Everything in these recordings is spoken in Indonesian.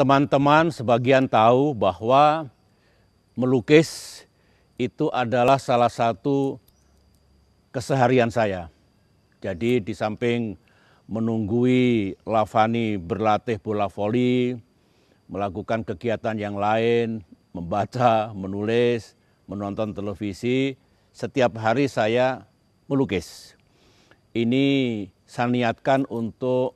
Teman-teman sebagian tahu bahwa melukis itu adalah salah satu keseharian saya. Jadi di samping menunggui Lavani berlatih bola voli, melakukan kegiatan yang lain, membaca, menulis, menonton televisi, setiap hari saya melukis. Ini saya niatkan untuk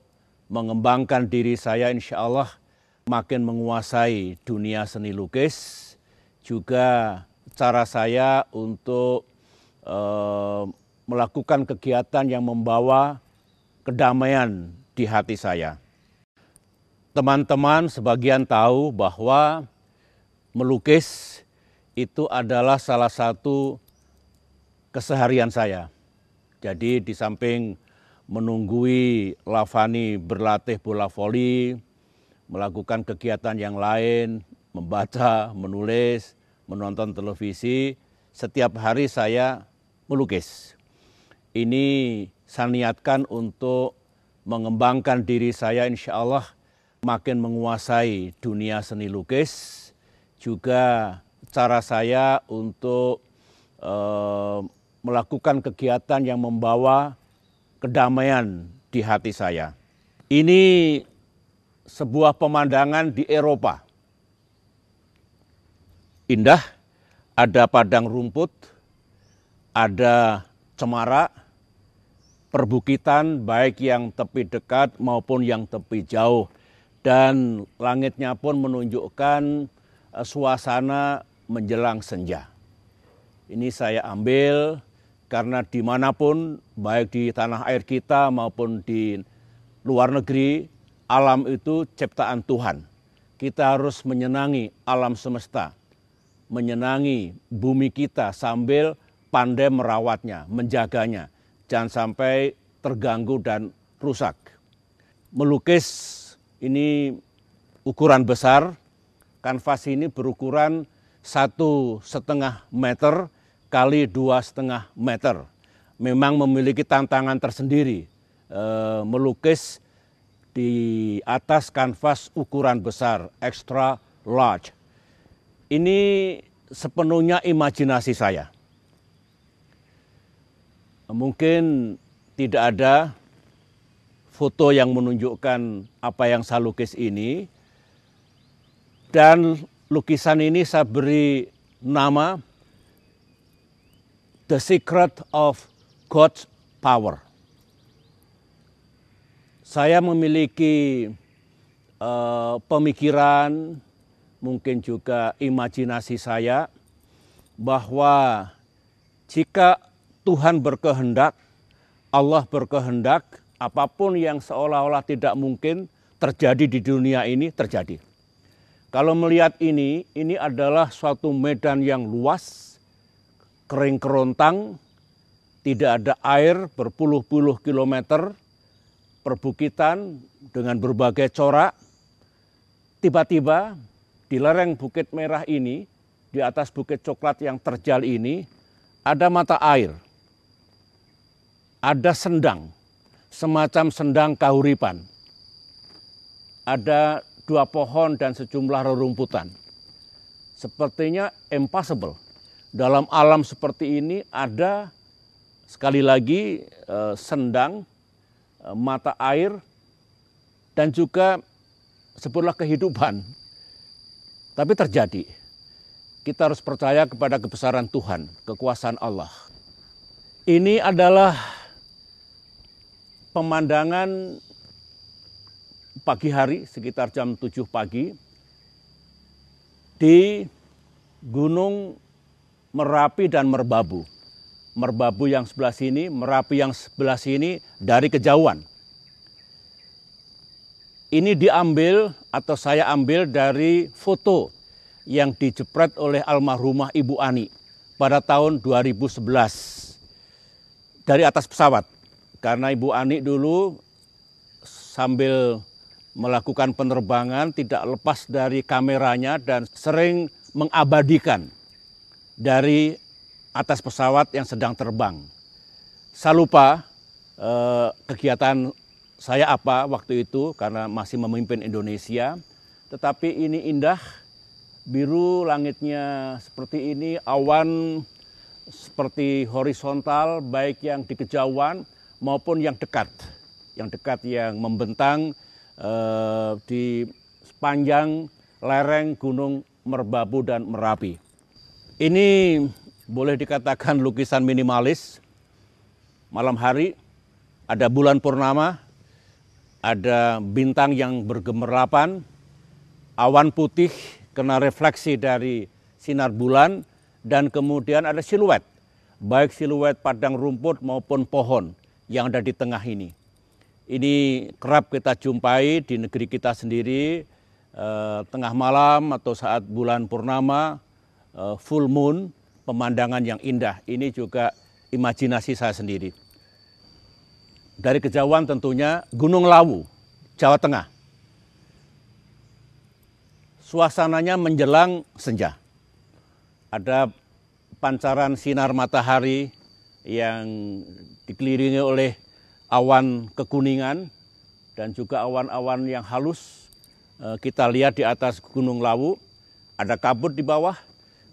mengembangkan diri saya insya Allah makin menguasai dunia seni lukis, juga cara saya untuk e, melakukan kegiatan yang membawa kedamaian di hati saya. Teman-teman sebagian tahu bahwa melukis itu adalah salah satu keseharian saya. Jadi di samping menunggui Lavani berlatih bola voli, melakukan kegiatan yang lain, membaca, menulis, menonton televisi, setiap hari saya melukis. Ini saya niatkan untuk mengembangkan diri saya insya Allah makin menguasai dunia seni lukis. Juga cara saya untuk e, melakukan kegiatan yang membawa kedamaian di hati saya. Ini sebuah pemandangan di Eropa. Indah, ada padang rumput, ada cemara, perbukitan baik yang tepi dekat maupun yang tepi jauh. Dan langitnya pun menunjukkan eh, suasana menjelang senja. Ini saya ambil karena dimanapun, baik di tanah air kita maupun di luar negeri, alam itu ciptaan Tuhan. Kita harus menyenangi alam semesta, menyenangi bumi kita sambil pandai merawatnya, menjaganya. Jangan sampai terganggu dan rusak. Melukis ini ukuran besar, kanvas ini berukuran satu setengah meter kali dua setengah meter. Memang memiliki tantangan tersendiri. Eh, melukis di atas kanvas ukuran besar extra large. Ini sepenuhnya imajinasi saya. Mungkin tidak ada foto yang menunjukkan apa yang saya lukis ini. Dan lukisan ini saya beri nama The Secret of God's Power saya memiliki uh, pemikiran, mungkin juga imajinasi saya, bahwa jika Tuhan berkehendak, Allah berkehendak, apapun yang seolah-olah tidak mungkin terjadi di dunia ini terjadi. Kalau melihat ini, ini adalah suatu medan yang luas, kering kerontang, tidak ada air berpuluh-puluh kilometer, perbukitan dengan berbagai corak. Tiba-tiba di lereng Bukit Merah ini, di atas Bukit Coklat yang terjal ini, ada mata air, ada sendang, semacam sendang kahuripan. Ada dua pohon dan sejumlah rerumputan. Sepertinya impossible. Dalam alam seperti ini ada sekali lagi eh, sendang Eh, mata air, dan juga sebutlah kehidupan. Tapi terjadi. Kita harus percaya kepada kebesaran Tuhan, kekuasaan Allah. Ini adalah pemandangan pagi hari sekitar jam 7 pagi di Gunung Merapi dan Merbabu. Merbabu yang sebelah sini, Merapi yang sebelah sini dari kejauhan. Ini diambil atau saya ambil dari foto yang dijepret oleh almarhumah Ibu Ani pada tahun 2011 dari atas pesawat. Karena Ibu Ani dulu sambil melakukan penerbangan tidak lepas dari kameranya dan sering mengabadikan dari atas pesawat yang sedang terbang. Saya lupa eh, kegiatan saya apa waktu itu karena masih memimpin Indonesia. Tetapi ini indah, biru langitnya seperti ini, awan seperti horizontal baik yang di kejauhan maupun yang dekat. Yang dekat yang membentang eh, di sepanjang lereng Gunung Merbabu dan Merapi. Ini boleh dikatakan lukisan minimalis. Malam hari ada bulan purnama, ada bintang yang bergemerlapan, awan putih kena refleksi dari sinar bulan, dan kemudian ada siluet, baik siluet padang rumput maupun pohon yang ada di tengah ini. Ini kerap kita jumpai di negeri kita sendiri, eh, tengah malam atau saat bulan purnama, eh, full moon, pemandangan yang indah. Ini juga imajinasi saya sendiri. Dari kejauhan tentunya Gunung Lawu, Jawa Tengah. Suasananya menjelang senja. Ada pancaran sinar matahari yang dikelilingi oleh awan kekuningan dan juga awan-awan yang halus. Eh, kita lihat di atas Gunung Lawu, ada kabut di bawah,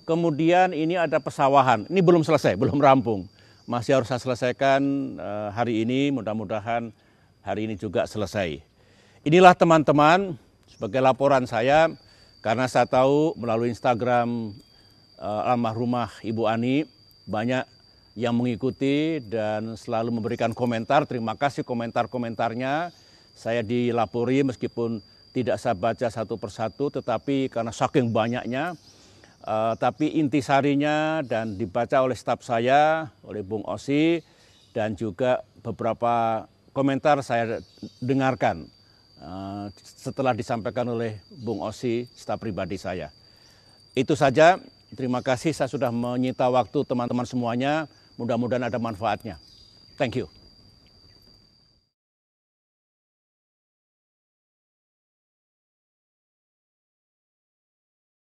Kemudian ini ada pesawahan. Ini belum selesai, belum rampung. Masih harus saya selesaikan eh, hari ini. Mudah-mudahan hari ini juga selesai. Inilah teman-teman sebagai laporan saya karena saya tahu melalui Instagram eh, almarhumah Ibu Ani banyak yang mengikuti dan selalu memberikan komentar. Terima kasih komentar-komentarnya. Saya dilapori meskipun tidak saya baca satu persatu tetapi karena saking banyaknya Uh, tapi intisarinya dan dibaca oleh staf saya, oleh Bung Osi, dan juga beberapa komentar saya dengarkan uh, setelah disampaikan oleh Bung Osi, staf pribadi saya. Itu saja, terima kasih saya sudah menyita waktu teman-teman semuanya, mudah-mudahan ada manfaatnya. Thank you.